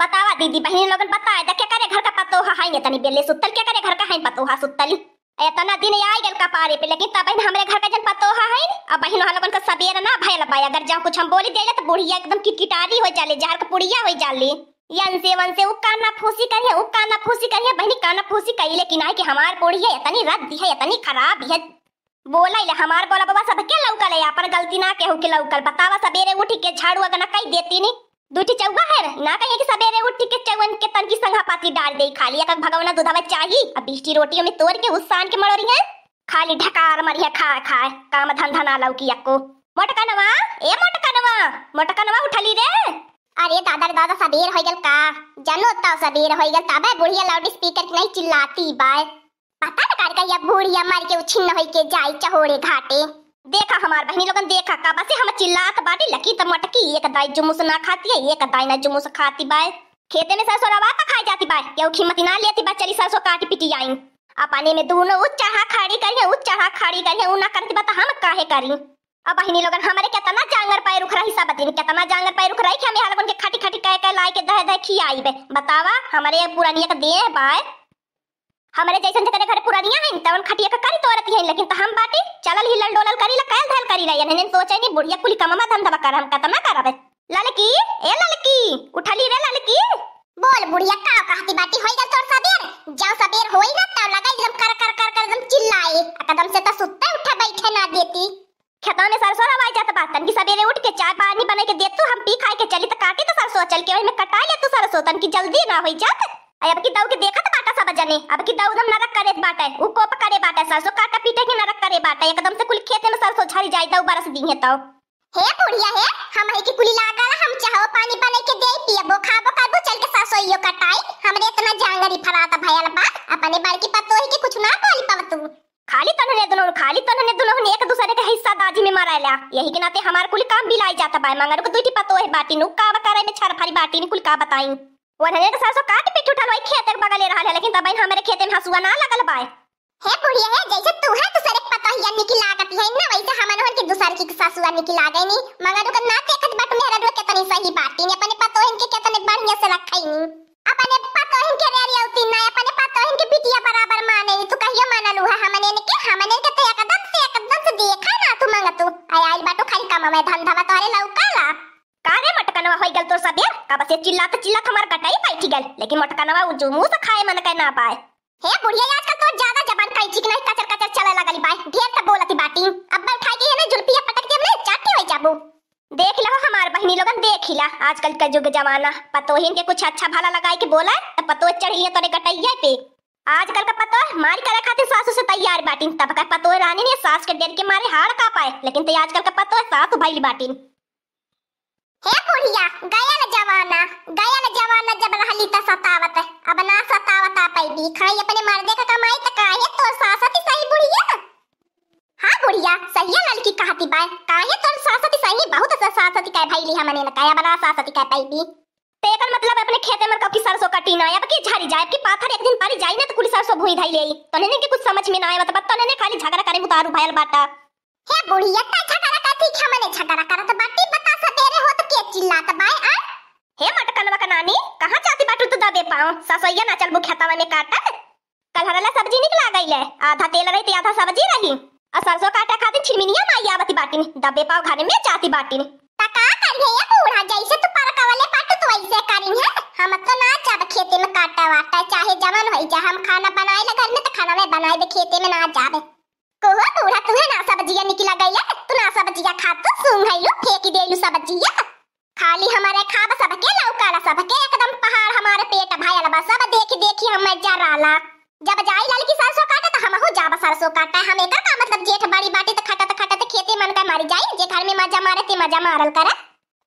बतावा दीदी बहनी लोगन बताए द क्या करे घर का पतो हाई ने तनी बेले सुतल क्या करे घर का हाई पतो हा सुतली ए तना तो दिन आई गेल का पारे पे लेकिन तब हमरे घर का जन पतो हा हाई अब बहन हा लोगन का सबेर ना भयल पाए अगर जा कुछ हम बोली देले तो बुढ़िया एकदम किटकिटारी हो जाले जहर का पुड़िया हो जाले यन से वन से उ काना फूसी करिए उ काना फूसी करिए बहनी काना फूसी कई लेकिन आई कि हमार पुड़िया इतनी रद्द है इतनी खराब है बोला ले हमार बोला बाबा सब के लौकल है अपन गलती ना केहू के लौकल बतावा सबेरे उठ के झाड़ू अगर ना कई देती नहीं दूठी चौवा है ना कहीं कि सवेरे उठ के चौवन के तन की संघा पाती डाल दे खा लिया का भगवना दुधावा चाही अब बिस्टी रोटियों में तोड़ के उसान के मड़ोरी है खाली ढकार मरिया खा खा काम धंधा ना लाऊ की अक्को मोटका नवा ए मोटका नवा मोटका नवा उठा ली रे अरे दादा रे दादा सबेर हो गल का जनो त सबेर हो गल तबे बुढ़िया लाउड स्पीकर की नहीं चिल्लाती बाय पता ना कर का या बुढ़िया मर के उछिन्न होई के जाई चहोड़े घाटे देखा हमार बहनी लोगन देखा का बसे हम चिल्लात बाटी लकी त मटकी एक दाई जुमुस ना खाती है एक दाई ना जुमुस खाती बाय खेते में सरसों रवा का खाई जाती बाय केहू खिमत ना लेती बा चली सरसों काट पिटी आई आ पानी में दोनों उच्च चढ़ा खाड़ी करी है उच्च चढ़ा खाड़ी करी उ ना करती बता हम काहे करी अब बहनी लोगन हमारे केतना जांगर पाए रुख रही सब दिन केतना जांगर पाए रुख रही कि हम यहाँ लोगन के खाटी खाटी कह कह लाए के दह दह खियाई बे बतावा हमारे पुरानिया का दे बाय हमारे जैसन जकरे घरे पुरानिया हैं तवन खटिया का करी तोरत हैं लेकिन तो हम बाटी चलल हिलल डोलल करी ला कैल धैल करी ला ये सोचे नहीं बुढ़िया कुली कममा धंधा कर हम कतना तो करबे ललकी ए ललकी उठली रे ललकी बोल बुढ़िया का कहती बाटी होई गल तोर सबेर जाओ सबेर होई ना तब लगाई एकदम कर कर कर कर एकदम चिल्लाए एकदम से त तो सुत्ते उठे बैठे ना देती खेतों में सरसों हवाई जात बातन की सबेरे उठ के चाय पानी बना के देतु हम पी खाए के चली त तो काटे तो सरसों चल के ओही में कटा ले तू सरसों तन की जल्दी ना होई जात अब की दाऊ के देखा देखत बाटा सब जने अब की दाऊ दम नरक करे बाटा उ कोप करे बाटा सरसों काटा पीटे के नरक करे बाटा एकदम से कुल खेत में सरसों झड़ी जाई दाऊ बरस दी है तो हे बुढ़िया हे हम है की कुली लागल हम चाहो पानी बने के दे पिए बो खाबो करबो चल के यो कटाई हमरे इतना जांगरी फराता भयल बा अपने बाल की पतो है की कुछ ना बोली तू खाली तन ने दोनों खाली तन ने दोनों एक दूसरे के हिस्सा दाजी में मारा माराला यही के नाते हमार कुल काम भी लाई जाता बाय मंगर को दुटी पतो है बाटी नु का बकारे में छरफारी बाटी ने कुल का बताई ओरे के सरसो काट पिट उठल वही खेत के बगल रहल है लेकिन तब हमरे खेत में हसुआ ना लगल बाय हे बुढ़िया है जैसे तू है तो सरे पता हिया निकल लागत है ना वैसे हमन होन के दूसर की सासुआ निकल आ गई नी मगर ओकर ना देखत बट तो मेरा रो के तनी सही बात नी अपने पतो हिन के केतने बढ़िया से रखई नी अपने पतो हिन के रेरी उती ना अपने पतो हिन के बिटिया बराबर माने नी तू कहियो मान लू है हमने के हमने के तो एकदम से एकदम से देखा ना तू मंगतू आई आई बाटो तो खाली काम कमावे धंधावा तोरे लौकाला का रे मट कनवा होई गल तो सब यार काबा से चिल्लात चिल्ला हमार तो कटाई पाई गल लेकिन मोट कनवा जो मुंह से तो खाए मन के ना पाए हे बुढ़िया आज आजकल तो ज्यादा जबान खाई ठीक नहीं कचर कचर चले लगली पाए ढेर तक बोलती बाटी अब बल खाई के हमें जुलपिया पटक के हमने चाटी होई जाबू देख लो हमार बहनी लोगन देख ला आजकल का युग जमाना पतो हिन के कुछ अच्छा भला लगाए के बोला तो पतो चढ़ चढ़िए तोरे कटैया पे आजकल का पतो मार करे खातिर सासू से तैयार बाटिन तब का पतो रानी ने सास के डर के मारे हाड़ का पाए लेकिन ते तो आजकल का पतो सासू भाई बाटिन हे बुढ़िया गया न जवाना गया न जवाना जब रहली त सतावत अब ना सतावत आ पैबी खाई अपने मर्दे का कमाई त काहे तो सासत सही बुढ़िया हां बुढ़िया सही लड़की कहती बाय काहे तोर सासत सही बहुत सा सासत का भईली हमने न काया बना सासत का पैबी तेकर मतलब अपने खेते में कभी सरसों कटी ना अब की झारी जाए की पाथर एक दिन पारी जाई ना तो कुली सरसों भुई धाई लेई तो ने के कुछ समझ में ना आए मतलब तो ने खाली झगड़ा करे उतारू भायल बाटा हे बुढ़िया त झगड़ा का ठीक हमने झगड़ा करत बाटी चिल्लाता बाय आ हे मटकनवा का नानी कहां जाती बाटू तो दबे पाओ ससैया ना चल चलबो खेतवा में कल हरला सब्जी निकला गईले आधा तेल रही आधा सब्जी रही आ सरसों काटा खातिर छिमिनिया माई आवती बाटी ने दबे पाओ घर में जाती बाटी बाटिन तका कर हे बूढ़ा जैसे तू परकवले पाटू तो ऐसे करिन है हम तो ना जाब खेते में काटा वाटा चाहे जवान होई जा हम खाना बनाए ला घर में तो खाना में बनाए दे खेते में ना जाबे कोहा बूढ़ा तू है ना सब्जियां निकला गईले तू ना सब्जियां खा तो सुन हैलू फेंक देलू सब्जियां खाली हमारे खाब सब के लौकाला सब के एकदम पहाड़ हमारे पेट भाई अलबा सब देख देखी हम जा राला जब जाई लाल की सरसों काटे तो हमहू जाब सरसों काटे हम एकर का मतलब जेठ बड़ी बाटी तो खटत तो खटत तो खेती मन का मारी जाई जे घर में मजा मारे ते मजा मारल करे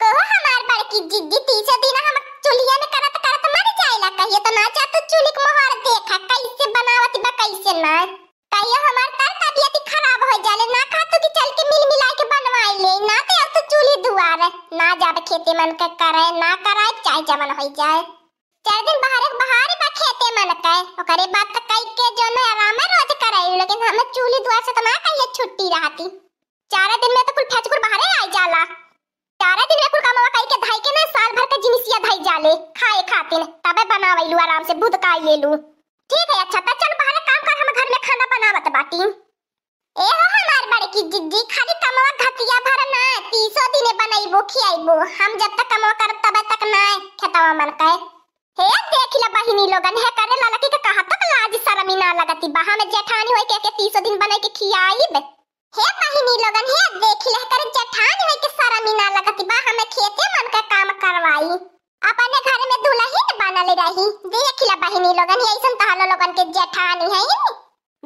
कहो हमार पर की जिद्दी तीसरे दिन हम चुलिया में करत करत मर जाइला कहिए तो ना जा चुलिक मोहर देखा कैसे बनावत बा कैसे ना बाद खेती मन के करे ना कराए चाहे जमन हो जाए चार दिन बाहर एक बाहर बा खेती मन के ओकरे बात त कई के जो ना आराम रोज करे लेकिन हम चूली द्वार से तो तना कई छुट्टी रहती चार दिन में तो कुल फैच कुल बाहर आई जाला चार दिन में कुल कमावा कई के धाई के ना साल भर का जिनसिया धाई जाले खाए खातिन तबे बनावैलू आराम से बुध का लू ठीक है अच्छा त चल बाहर काम कर हम घर में खाना बनावत बाटी ए हो हमार बड़े की जिद्दी खाली कमवा घटिया भर ना तीसो दिने बनाई बनाइबो खियाइबो हम जब तक कमवा कर तब तक ना खेतवा मन का हे देख ले बहिनी लोगन है करे ललकी के कहा तक लाज शर्मी ना लगती बाहा में जेठानी होई के के तीसो दिन बनाई के खियाई बे हे बहिनी लोगन है देख ले करे जेठानी होई के शर्मी ना लगती बा हमें खेते मन का काम करवाई अपने घर में दूल्हा ही बना ले रही देख ले बहिनी लोगन ऐसा तहलो लोगन के जेठानी है ही?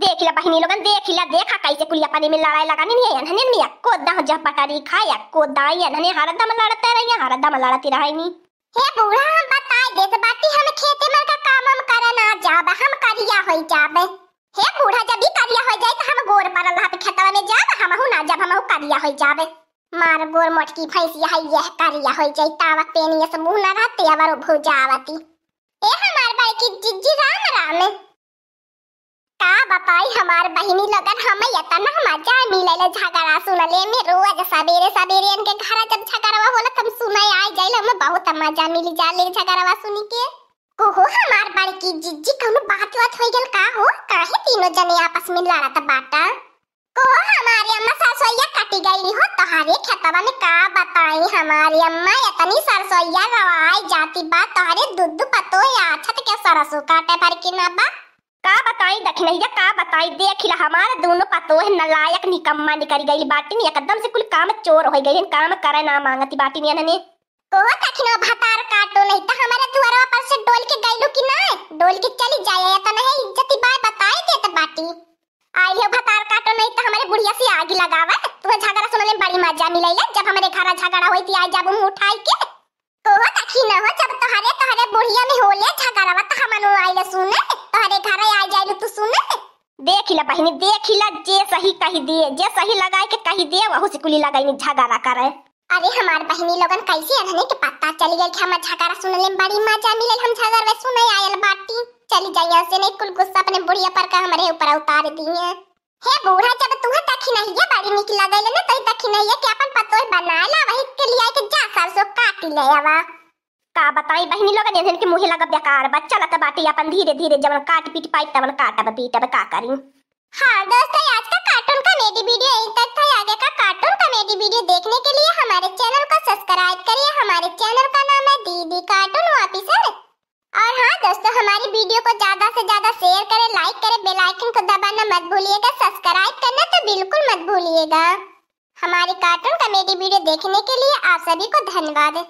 देख ला बहनी लोगन देख ला देखा कैसे कुलिया पानी में लड़ाई लगानी नहीं है हने मिया कोदा हो जा पटारी खाया कोदा ये हने हरदा में लड़ते रहिया हरदा में लड़ती रहे नहीं हे बूढ़ा हम बताई देत बाती हम खेते में का काम हम करे ना जाब हम करिया होई जाब हे बूढ़ा जब भी करिया हो जाए तो हम गोर पर अल्लाह पे खेतवा में जाब हम हु ना जब हम हु करिया होई जाब मार गोर मटकी फैसिया यह यह करिया होई जाए तावा पेनी से मुंह ना रहते भू जावती ए हमार बाई की जिज्जी राम राम का बताई हमार बहिनी लगन हम इतना मजा मिले ले झगड़ा ले में रोज सबेरे सवेरे इनके घर जब झगड़वा होला तब सुने आ जाइल हम बहुत मजा मिल जा ले झगड़वा सुनी के ओहो हमार की जिज्जी कोनो बात बात हो गेल का हो काहे तीनों जने आपस में लड़त बाटा को हमारी अम्मा सरसोईया कटी गई रही हो तहारे खेतवा में का बताई हमारी अम्मा इतनी सरसोईया रवाई जाती बात तहारे दूध पतो या छत के सरसों काटे पर की ना बा का बताई दखनैया का बताई देखिला हमारा दोनों पतो है नलायक निकम्मा निकल गई बाटी बाटिन एकदम से कुल काम चोर हो गई काम करे ना मांगती बाटिन ने को कखिनो भतार काटो नहीं तो हमारे दुआरवा पर से डोल के गइलो कि ना डोल के चली जाए या तो नहीं इज्जती बाय बताई दे तो बाटी आई हो भतार काटो नहीं तो हमारे बुढ़िया से आग लगावा तुहे झगड़ा सुनले बड़ी मजा मिलेला जब हमारे घर झगड़ा होई थी आई जाबू मुंह उठाई के को कोहो हो जब तोहरे तोहरे बुढ़िया में होले झगड़ावा तो हमनो आइले सुने देखा रहे आ जाए तू सुने देख ला बहनी देख ला जे सही कही दिए जे सही लगाए के कही दिए वहु से कुली लगाई झगड़ा करे अरे हमार बहनी लोगन कैसे अधने के पता चल गई कि हम झगड़ा सुन ले बड़ी मजा मिले हम झगड़ा सुने आयल बाटी चली जाइए से नहीं कुल गुस्सा अपने बुढ़िया पर का हमरे ऊपर उतार दिए हे बूढ़ा जब तू है दखी नहीं है बड़ी निक लगैले ना तई दखी नहीं है कि अपन पतोई बना ला वही के लिए के जा सरसों काट ले आवा का बताई बहनी लोग जैसे कि मुहे लगा बेकार बच्चा लता बाटी अपन धीरे धीरे जब काट पीट पाई तब काटब पीटब का करी हां दोस्तों आज का कार्टून कॉमेडी वीडियो यहीं तक था आगे का कार्टून कॉमेडी वीडियो देखने के लिए हमारे चैनल को सब्सक्राइब करिए हमारे चैनल का नाम है दीदी कार्टून ऑफिसर और हां दोस्तों हमारी वीडियो को ज्यादा से ज्यादा शेयर करें लाइक करें बेल आइकन को दबाना मत भूलिएगा सब्सक्राइब करना तो बिल्कुल मत भूलिएगा हमारी कार्टून कॉमेडी वीडियो देखने के लिए आप सभी को धन्यवाद